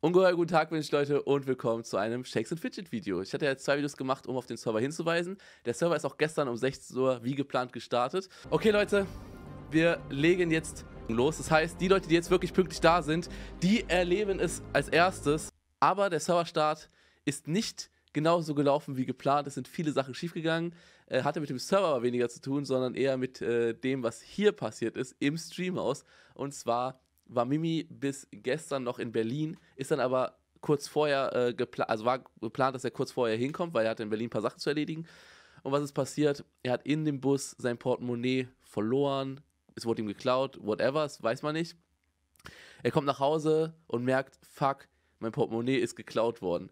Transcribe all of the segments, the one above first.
Ungeheuer guten Tag wünsche ich Leute und willkommen zu einem Shakes and Fidget Video. Ich hatte ja zwei Videos gemacht, um auf den Server hinzuweisen. Der Server ist auch gestern um 16 Uhr wie geplant gestartet. Okay Leute, wir legen jetzt los. Das heißt, die Leute, die jetzt wirklich pünktlich da sind, die erleben es als erstes. Aber der Serverstart ist nicht genauso gelaufen wie geplant. Es sind viele Sachen schiefgegangen. Äh, hatte mit dem Server aber weniger zu tun, sondern eher mit äh, dem, was hier passiert ist im Streamhaus. Und zwar war Mimi bis gestern noch in Berlin, ist dann aber kurz vorher äh, geplant, also war geplant, dass er kurz vorher hinkommt, weil er hatte in Berlin ein paar Sachen zu erledigen. Und was ist passiert? Er hat in dem Bus sein Portemonnaie verloren, es wurde ihm geklaut, whatever, das weiß man nicht. Er kommt nach Hause und merkt, fuck, mein Portemonnaie ist geklaut worden.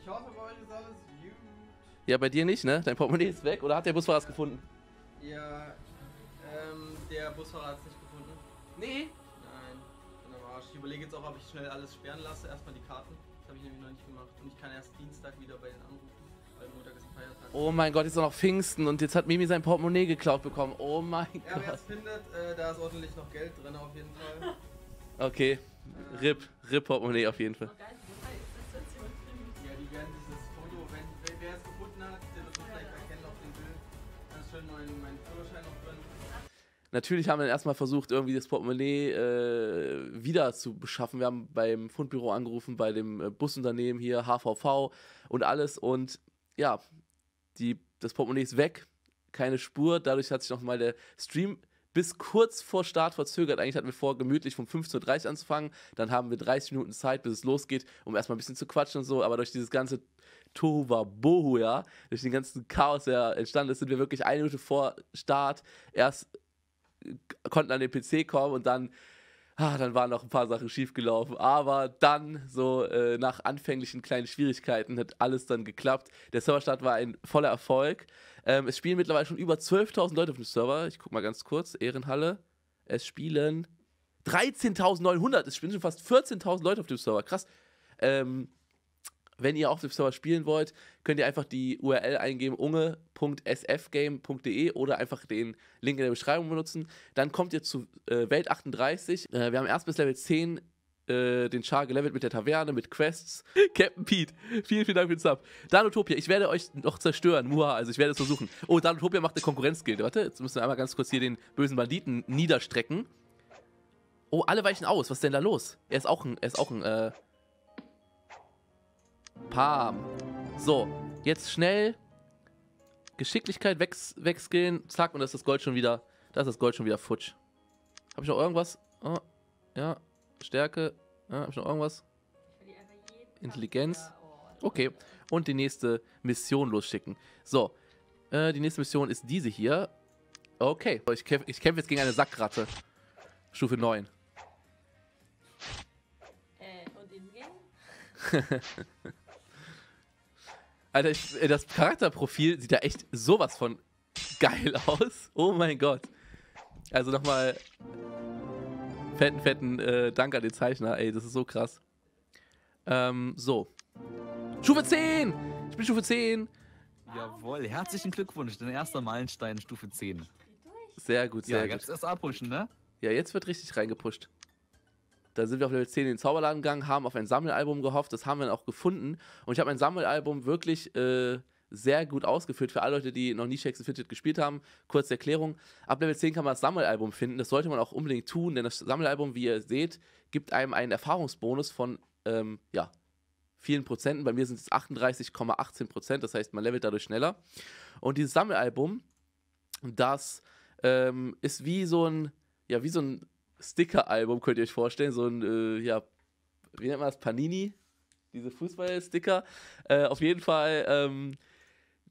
Ich hoffe, bei euch ist alles gut. Ja, bei dir nicht, ne? Dein Portemonnaie ist weg oder hat der Busfahrer es gefunden? Ja, ähm, der Busfahrer hat es nicht gefunden. Nee, überlege jetzt auch, ob ich schnell alles sperren lasse. Erstmal die Karten. Das habe ich nämlich noch nicht gemacht. Und ich kann erst Dienstag wieder bei den anrufen. weil Montag ist ein Feiertag. Oh mein Gott, jetzt ist auch noch Pfingsten und jetzt hat Mimi sein Portemonnaie geklaut bekommen. Oh mein ja, Gott. Wer es findet, äh, da ist ordentlich noch Geld drin auf jeden Fall. Okay. Äh, RIP, RIP Portemonnaie auf jeden Fall. Oh, Natürlich haben wir dann erstmal versucht, irgendwie das Portemonnaie äh, wieder zu beschaffen. Wir haben beim Fundbüro angerufen, bei dem äh, Busunternehmen hier, HVV und alles. Und ja, die, das Portemonnaie ist weg, keine Spur. Dadurch hat sich nochmal der Stream bis kurz vor Start verzögert. Eigentlich hatten wir vor, gemütlich um 15.30 Uhr anzufangen. Dann haben wir 30 Minuten Zeit, bis es losgeht, um erstmal ein bisschen zu quatschen und so. Aber durch dieses ganze Tohuwabohu, ja, durch den ganzen Chaos, der entstanden ist, sind wir wirklich eine Minute vor Start erst konnten an den PC kommen und dann, ah, dann waren noch ein paar Sachen schiefgelaufen. Aber dann, so äh, nach anfänglichen kleinen Schwierigkeiten, hat alles dann geklappt. Der Serverstart war ein voller Erfolg. Ähm, es spielen mittlerweile schon über 12.000 Leute auf dem Server. Ich guck mal ganz kurz, Ehrenhalle. Es spielen 13.900, es spielen schon fast 14.000 Leute auf dem Server. Krass. Ähm, wenn ihr auch Server spielen wollt, könnt ihr einfach die URL eingeben unge.sfgame.de oder einfach den Link in der Beschreibung benutzen. Dann kommt ihr zu äh, Welt 38. Äh, wir haben erst bis Level 10 äh, den Char gelevelt mit der Taverne, mit Quests. Captain Pete, vielen, vielen Dank für den Sub. Danutopia, ich werde euch noch zerstören. Muha, also ich werde es versuchen. Oh, Danutopia macht eine Konkurrenzgilde. Warte, jetzt müssen wir einmal ganz kurz hier den bösen Banditen niederstrecken. Oh, alle weichen aus. Was ist denn da los? Er ist auch ein, er ist auch ein, äh, Pam. So, jetzt schnell Geschicklichkeit wechseln. Zack, und das ist das Gold schon wieder. Das ist das Gold schon wieder futsch. Hab ich noch irgendwas? Oh, ja, Stärke. Ja, hab ich noch irgendwas? Intelligenz. Okay. Und die nächste Mission losschicken. So, äh, die nächste Mission ist diese hier. Okay. Ich kämpfe ich kämpf jetzt gegen eine Sackratte. Stufe 9. Äh, und in Alter, ich, äh, das Charakterprofil sieht ja echt sowas von geil aus. Oh mein Gott. Also nochmal fetten, fetten äh, Dank an den Zeichner. Ey, das ist so krass. Ähm, so. Stufe 10! Ich bin Stufe 10. Jawohl, herzlichen Glückwunsch, dein erster Meilenstein, Stufe 10. Sehr gut, sehr ja, gut. Jetzt erst abpushen, ne? Ja, jetzt wird richtig reingepusht. Da sind wir auf Level 10 in den Zauberladen gegangen, haben auf ein Sammelalbum gehofft, das haben wir dann auch gefunden. Und ich habe mein Sammelalbum wirklich äh, sehr gut ausgefüllt. Für alle Leute, die noch nie Shakespeare Fidget gespielt haben, kurze Erklärung. Ab Level 10 kann man das Sammelalbum finden. Das sollte man auch unbedingt tun, denn das Sammelalbum, wie ihr seht, gibt einem einen Erfahrungsbonus von, ähm, ja, vielen Prozenten. Bei mir sind es 38,18 Prozent, das heißt, man levelt dadurch schneller. Und dieses Sammelalbum, das ähm, ist wie so ein, ja, wie so ein Sticker-Album, könnt ihr euch vorstellen. So ein, äh, ja, wie nennt man das? Panini? Diese Fußball-Sticker. Äh, auf jeden Fall ähm,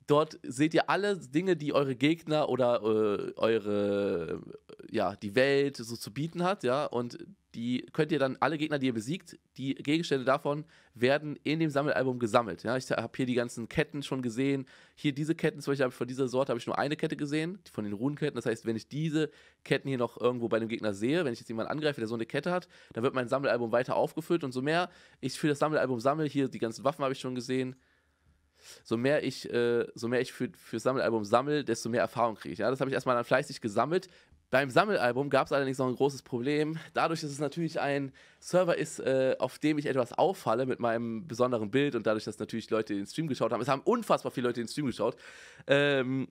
Dort seht ihr alle Dinge, die eure Gegner oder äh, eure, ja, die Welt so zu bieten hat, ja. Und die könnt ihr dann, alle Gegner, die ihr besiegt, die Gegenstände davon werden in dem Sammelalbum gesammelt. Ja, ich habe hier die ganzen Ketten schon gesehen. Hier diese Ketten, zum Beispiel von dieser Sorte habe ich nur eine Kette gesehen, von den Runenketten. Das heißt, wenn ich diese Ketten hier noch irgendwo bei einem Gegner sehe, wenn ich jetzt jemanden angreife, der so eine Kette hat, dann wird mein Sammelalbum weiter aufgefüllt und so mehr. Ich für das Sammelalbum sammle, hier die ganzen Waffen habe ich schon gesehen, so mehr ich, äh, so mehr ich für, für Sammelalbum sammle, desto mehr Erfahrung kriege ich. Ja? Das habe ich erstmal dann fleißig gesammelt. Beim Sammelalbum gab es allerdings noch ein großes Problem. Dadurch, dass es natürlich ein Server ist, äh, auf dem ich etwas auffalle mit meinem besonderen Bild und dadurch, dass natürlich Leute den Stream geschaut haben, es haben unfassbar viele Leute den Stream geschaut, ähm,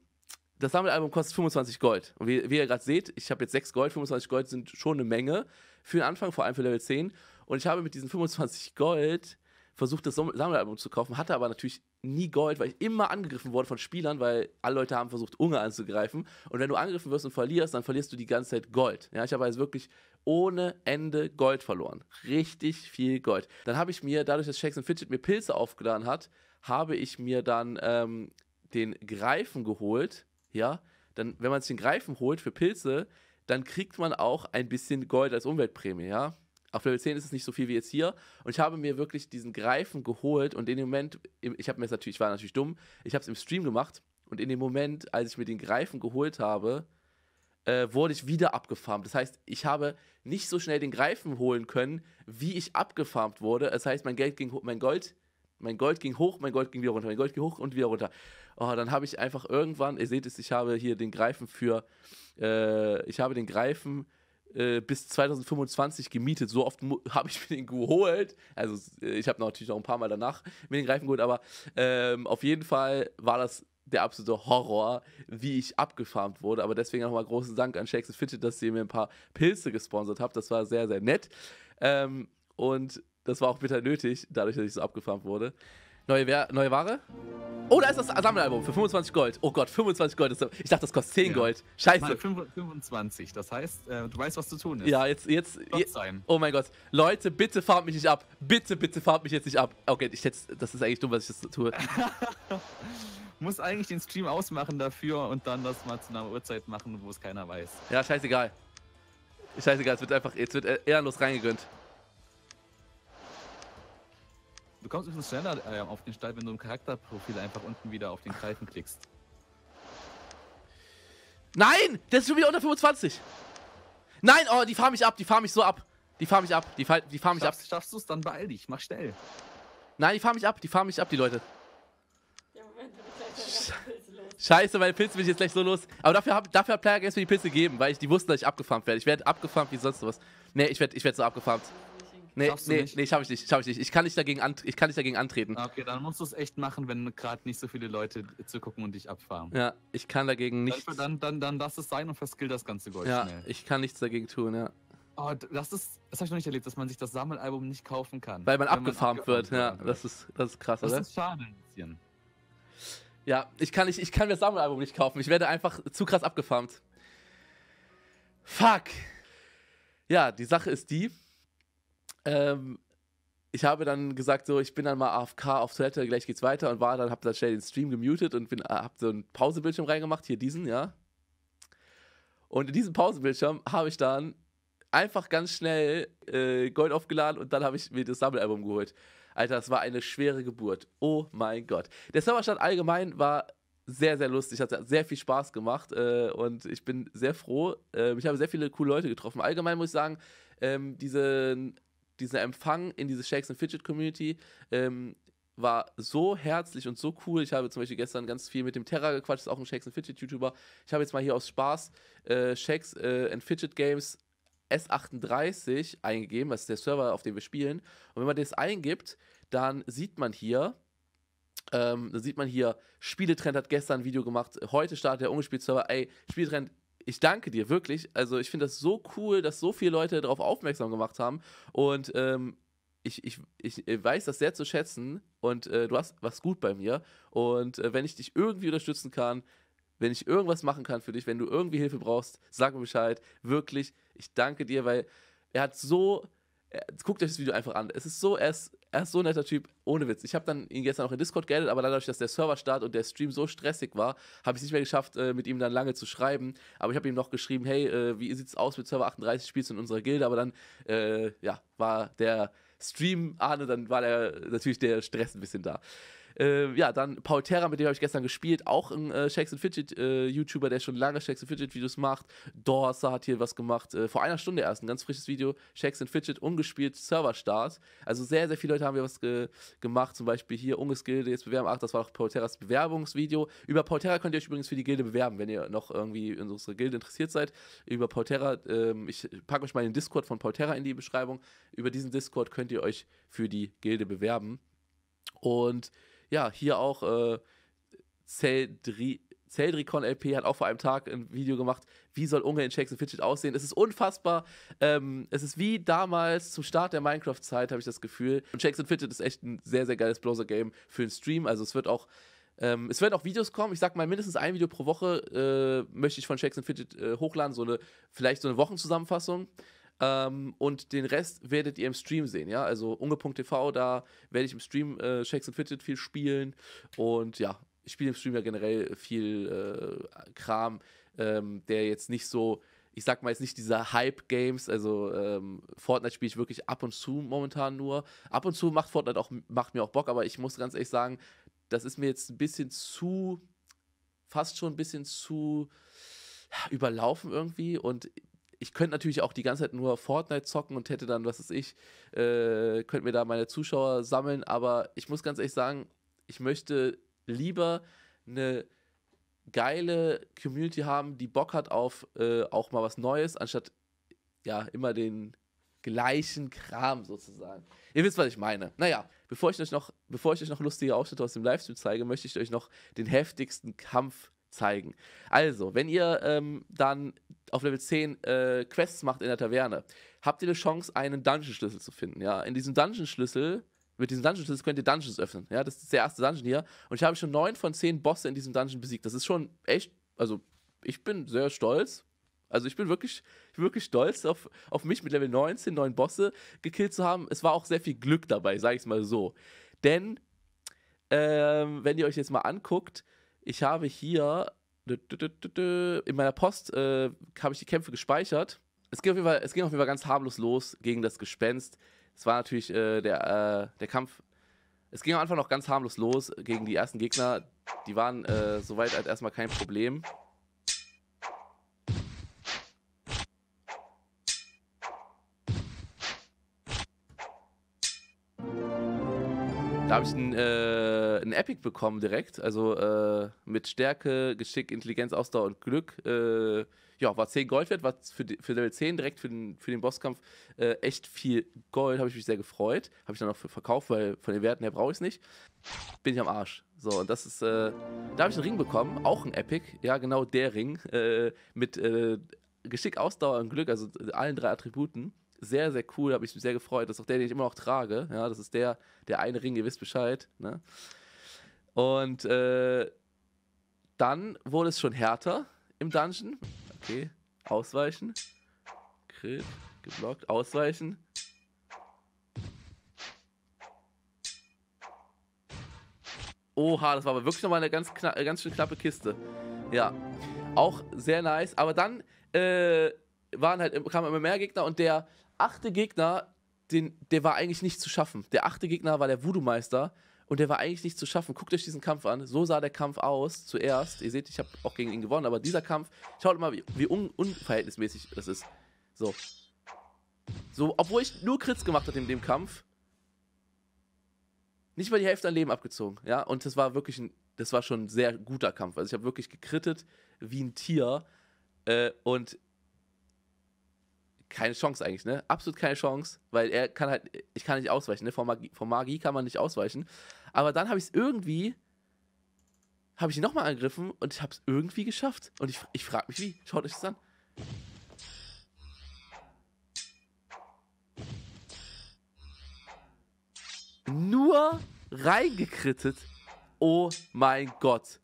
das Sammelalbum kostet 25 Gold. Und wie, wie ihr gerade seht, ich habe jetzt 6 Gold, 25 Gold sind schon eine Menge für den Anfang, vor allem für Level 10. Und ich habe mit diesen 25 Gold versucht, das Sammelalbum zu kaufen, hatte aber natürlich nie Gold, weil ich immer angegriffen wurde von Spielern, weil alle Leute haben versucht, Unge anzugreifen. Und wenn du angegriffen wirst und verlierst, dann verlierst du die ganze Zeit Gold. Ja, ich habe also wirklich ohne Ende Gold verloren. Richtig viel Gold. Dann habe ich mir, dadurch, dass Shakes Fidget mir Pilze aufgeladen hat, habe ich mir dann ähm, den Greifen geholt. Ja, dann, wenn man sich den Greifen holt für Pilze, dann kriegt man auch ein bisschen Gold als Umweltprämie, ja. Auf Level 10 ist es nicht so viel wie jetzt hier. Und ich habe mir wirklich diesen Greifen geholt und in dem Moment, ich habe mir natürlich, ich war natürlich dumm, ich habe es im Stream gemacht und in dem Moment, als ich mir den Greifen geholt habe, äh, wurde ich wieder abgefarmt. Das heißt, ich habe nicht so schnell den Greifen holen können, wie ich abgefarmt wurde. Das heißt, mein Geld ging mein Gold mein Gold ging hoch, mein Gold ging wieder runter, mein Gold ging hoch und wieder runter. Oh, dann habe ich einfach irgendwann, ihr seht es, ich habe hier den Greifen für, äh, ich habe den Greifen äh, bis 2025 gemietet. So oft habe ich mir den geholt. Also äh, ich habe natürlich noch ein paar Mal danach mir den Reifen geholt, aber ähm, auf jeden Fall war das der absolute Horror, wie ich abgefarmt wurde. Aber deswegen nochmal großen Dank an Shakes Fitted, dass ihr mir ein paar Pilze gesponsert habt. Das war sehr, sehr nett. Ähm, und das war auch bitter nötig, dadurch, dass ich so abgefarmt wurde. Neue, Wer neue Ware? Oh, da ist das Sammelalbum für 25 Gold. Oh Gott, 25 Gold. Ist, ich dachte, das kostet 10 ja. Gold. Scheiße. Nein, 25. Das heißt, äh, du weißt, was zu tun ist. Ja, jetzt, jetzt. Je, sein. Oh mein Gott. Leute, bitte fahrt mich nicht ab. Bitte, bitte fahrt mich jetzt nicht ab. Okay, ich jetzt, das ist eigentlich dumm, was ich jetzt tue. Muss eigentlich den Stream ausmachen dafür und dann das mal zu einer Uhrzeit machen, wo es keiner weiß. Ja, scheißegal. Scheißegal, es wird einfach, jetzt wird äh, ehrenlos reingegönnt. Du kommst ein bisschen schneller äh, auf den Stall, wenn du im Charakterprofil einfach unten wieder auf den Greifen klickst. Nein! Der ist schon wieder unter 25! Nein, oh, die fahren mich ab, die fahren mich so ab. Die fahren mich ab, die, fahr, die fahren mich schaffst, ab. Schaffst du es, dann beeil dich, mach schnell. Nein, die fahren mich ab, die fahren mich ab, die Leute. Ja, Moment, du bist gleich Scheiße, meine Pilze bin ich jetzt gleich so los. Aber dafür, hab, dafür hat Player Games mir die Pilze gegeben, weil ich, die wussten, dass ich abgefarmt werde. Ich werde abgefarmt wie sonst was. Nee, ich werde ich werd so abgefarmt. Nee, Schaffst nee, nee, schaff ich nicht, schaff ich nicht. Ich kann nicht dagegen, antre ich kann nicht dagegen antreten. Ah, okay, dann musst du es echt machen, wenn gerade nicht so viele Leute zu gucken und dich abfahren. Ja, ich kann dagegen nicht. Dann, dann, dann, lass es sein und verskill das ganze Gold ja, schnell. ich kann nichts dagegen tun, ja. Oh, das ist, das habe ich noch nicht erlebt, dass man sich das Sammelalbum nicht kaufen kann. Weil man abgefarmt man wird, ja. Das ist, das ist krass, das oder? Das ist schade ein bisschen. Ja, ich kann, nicht, ich kann mir das Sammelalbum nicht kaufen. Ich werde einfach zu krass abgefarmt. Fuck! Ja, die Sache ist die, ähm, ich habe dann gesagt, so, ich bin dann mal AFK auf Toilette, gleich geht's weiter und war dann, habe dann schnell den Stream gemutet und bin, äh, hab so einen Pausebildschirm reingemacht, hier diesen, ja. Und in diesem Pausebildschirm habe ich dann einfach ganz schnell äh, Gold aufgeladen und dann habe ich mir das Sammelalbum geholt. Alter, das war eine schwere Geburt. Oh mein Gott. Der Serverstand allgemein war sehr, sehr lustig, hat sehr viel Spaß gemacht äh, und ich bin sehr froh. Äh, ich habe sehr viele coole Leute getroffen. Allgemein muss ich sagen, ähm, diesen dieser Empfang in diese Shakes and Fidget Community ähm, war so herzlich und so cool. Ich habe zum Beispiel gestern ganz viel mit dem Terra gequatscht, ist auch ein Shakes and Fidget YouTuber. Ich habe jetzt mal hier aus Spaß äh, Shakes äh, and Fidget Games S38 eingegeben, das ist der Server, auf dem wir spielen. Und wenn man das eingibt, dann sieht man hier, ähm, da sieht man hier, Spieletrend hat gestern ein Video gemacht, heute startet der Ungespielt-Server, ey, Spieletrend ich danke dir wirklich. Also ich finde das so cool, dass so viele Leute darauf aufmerksam gemacht haben. Und ähm, ich, ich, ich weiß das sehr zu schätzen und äh, du hast was gut bei mir. Und äh, wenn ich dich irgendwie unterstützen kann, wenn ich irgendwas machen kann für dich, wenn du irgendwie Hilfe brauchst, sag mir Bescheid. Wirklich, ich danke dir, weil er hat so äh, guckt euch das Video einfach an. Es ist so, er ist, er ist so ein netter Typ, ohne Witz. Ich habe dann ihn gestern noch in Discord geaddet, aber dadurch, dass der Serverstart und der Stream so stressig war, habe ich es nicht mehr geschafft, äh, mit ihm dann lange zu schreiben. Aber ich habe ihm noch geschrieben, hey, äh, wie sieht's aus mit Server 38, spielst du in unserer Gilde? Aber dann, äh, ja, war der Stream-Ahne, dann war der, natürlich der Stress ein bisschen da. Äh, ja, dann Paul Terra, mit dem habe ich gestern gespielt, auch ein äh, Shakes and Fidget äh, YouTuber, der schon lange Shakes and Fidget Videos macht. Dorsa hat hier was gemacht, äh, vor einer Stunde erst, ein ganz frisches Video, Shakes and Fidget, ungespielt, Start. Also sehr, sehr viele Leute haben hier was ge gemacht, zum Beispiel hier Ungeskilde, jetzt bewerben, ach, das war auch Paul Terras Bewerbungsvideo. Über Paul Terra könnt ihr euch übrigens für die Gilde bewerben, wenn ihr noch irgendwie in unsere Gilde interessiert seid. Über Paul Terra, ähm, ich packe euch mal den Discord von Paul Terra in die Beschreibung. Über diesen Discord könnt ihr euch für die Gilde bewerben. Und ja, hier auch äh, Celdri Celdricon LP hat auch vor einem Tag ein Video gemacht, wie soll Unge in Shakes and Fidget aussehen. Es ist unfassbar. Ähm, es ist wie damals zum Start der Minecraft-Zeit, habe ich das Gefühl. Und Shakes and Fidget ist echt ein sehr, sehr geiles Browser-Game für den Stream. Also es wird auch. Ähm, es werden auch Videos kommen. Ich sag mal, mindestens ein Video pro Woche äh, möchte ich von Shakes and Fidget äh, hochladen. So eine, vielleicht so eine Wochenzusammenfassung. Ähm, und den Rest werdet ihr im Stream sehen, ja. Also unge.tv, da werde ich im Stream äh, Shakes and Fidget viel spielen. Und ja, ich spiele im Stream ja generell viel äh, Kram, ähm, der jetzt nicht so ich sag mal jetzt nicht diese Hype-Games, also ähm, Fortnite spiele ich wirklich ab und zu momentan nur. Ab und zu macht Fortnite auch, macht mir auch Bock, aber ich muss ganz ehrlich sagen, das ist mir jetzt ein bisschen zu, fast schon ein bisschen zu überlaufen irgendwie und ich könnte natürlich auch die ganze Zeit nur Fortnite zocken und hätte dann, was ist ich, äh, könnte mir da meine Zuschauer sammeln, aber ich muss ganz ehrlich sagen, ich möchte lieber eine geile Community haben, die Bock hat auf äh, auch mal was Neues, anstatt ja immer den gleichen Kram sozusagen. Ihr wisst, was ich meine. Naja, bevor ich euch noch, bevor ich euch noch lustige Ausschnitte aus dem Livestream zeige, möchte ich euch noch den heftigsten Kampf zeigen. Also, wenn ihr ähm, dann auf Level 10 äh, Quests macht in der Taverne, habt ihr eine Chance, einen Dungeon-Schlüssel zu finden. Ja? In diesem Dungeon-Schlüssel, mit diesem Dungeon-Schlüssel könnt ihr Dungeons öffnen. Ja? Das ist der erste Dungeon hier. Und ich habe schon neun von zehn Bosse in diesem Dungeon besiegt. Das ist schon echt, also ich bin sehr stolz. Also ich bin wirklich, wirklich stolz auf, auf mich mit Level 19, neun Bosse gekillt zu haben. Es war auch sehr viel Glück dabei, sage ich es mal so. Denn, ähm, wenn ihr euch jetzt mal anguckt, ich habe hier in meiner Post äh, habe ich die Kämpfe gespeichert. Es ging, auf jeden Fall, es ging auf jeden Fall ganz harmlos los gegen das Gespenst. Es war natürlich äh, der, äh, der Kampf. Es ging am Anfang noch ganz harmlos los gegen die ersten Gegner. Die waren äh, soweit halt erstmal kein Problem. Da habe ich ein, äh, ein, Epic bekommen direkt. Also äh, mit Stärke, Geschick, Intelligenz, Ausdauer und Glück. Äh, ja, war 10 Gold wert, war für, für Level 10 direkt für den, für den Bosskampf äh, echt viel Gold. Habe ich mich sehr gefreut. Habe ich dann auch verkauft, weil von den Werten her brauche ich es nicht. Bin ich am Arsch. So, und das ist, äh, da habe ich einen Ring bekommen, auch ein Epic. Ja, genau der Ring. Äh, mit Geschick, Ausdauer und Glück, also allen drei Attributen sehr, sehr cool, habe ich mich sehr gefreut. Das ist auch der, den ich immer noch trage. Ja, das ist der, der eine Ring, ihr wisst Bescheid. Ne? Und äh, dann wurde es schon härter im Dungeon. Okay, ausweichen. Crit, geblockt, ausweichen. Oha, das war aber wirklich nochmal eine ganz, äh, ganz schön knappe Kiste. Ja, auch sehr nice. Aber dann äh, waren halt, kamen immer mehr Gegner und der achte Gegner, den, der war eigentlich nicht zu schaffen. Der achte Gegner war der Voodoo-Meister und der war eigentlich nicht zu schaffen. Guckt euch diesen Kampf an. So sah der Kampf aus zuerst. Ihr seht, ich habe auch gegen ihn gewonnen, aber dieser Kampf, schaut mal, wie, wie un unverhältnismäßig das ist. So. So, obwohl ich nur Krits gemacht habe in dem Kampf, nicht mal die Hälfte an Leben abgezogen, ja? Und das war wirklich ein, das war schon ein sehr guter Kampf. Also ich habe wirklich gekrittet wie ein Tier äh, und keine Chance eigentlich, ne? Absolut keine Chance, weil er kann halt, ich kann nicht ausweichen, ne? Vor Magie, von Magie kann man nicht ausweichen. Aber dann habe ich es irgendwie, habe ich ihn nochmal angegriffen und ich habe es irgendwie geschafft. Und ich, ich frage mich wie. Schaut euch das an. Nur reingekrittet. Oh mein Gott.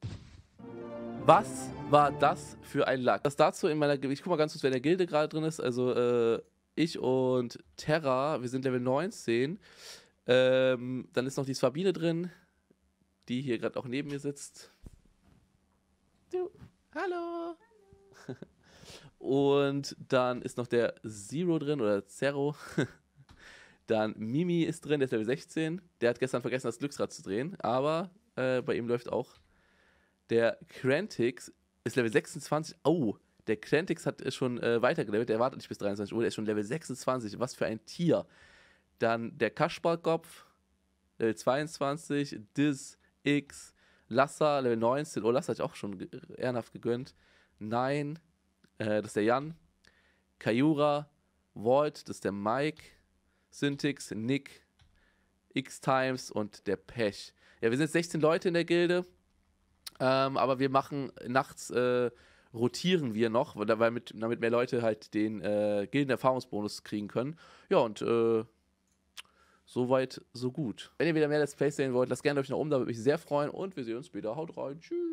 Was war das für ein Lack? Das dazu in meiner, ich guck mal ganz kurz, wer in der Gilde gerade drin ist. Also äh, ich und Terra, wir sind Level 19. Ähm, dann ist noch die Swabine drin, die hier gerade auch neben mir sitzt. Du. Hallo. Und dann ist noch der Zero drin oder Zero. Dann Mimi ist drin, der ist Level 16. Der hat gestern vergessen, das Glücksrad zu drehen, aber äh, bei ihm läuft auch der Crantix ist Level 26. Oh, der Crantix hat äh, schon äh, weitergelevelt. Der wartet nicht bis 23 Uhr. Der ist schon Level 26. Was für ein Tier. Dann der Kasperkopf, Level 22. Dis, X, Lassa, Level 19. Oh, Lassa hat ich auch schon ehrenhaft gegönnt. Nein, äh, das ist der Jan. Kayura, Vault, das ist der Mike. Syntix, Nick, X-Times und der Pech. Ja, wir sind jetzt 16 Leute in der Gilde. Ähm, aber wir machen nachts äh, rotieren wir noch, weil mit, damit mehr Leute halt den äh, Gilden-Erfahrungsbonus kriegen können. Ja, und äh, soweit, so gut. Wenn ihr wieder mehr Let's Play sehen wollt, lasst gerne euch nach oben, da würde mich sehr freuen und wir sehen uns später. Haut rein. Tschüss.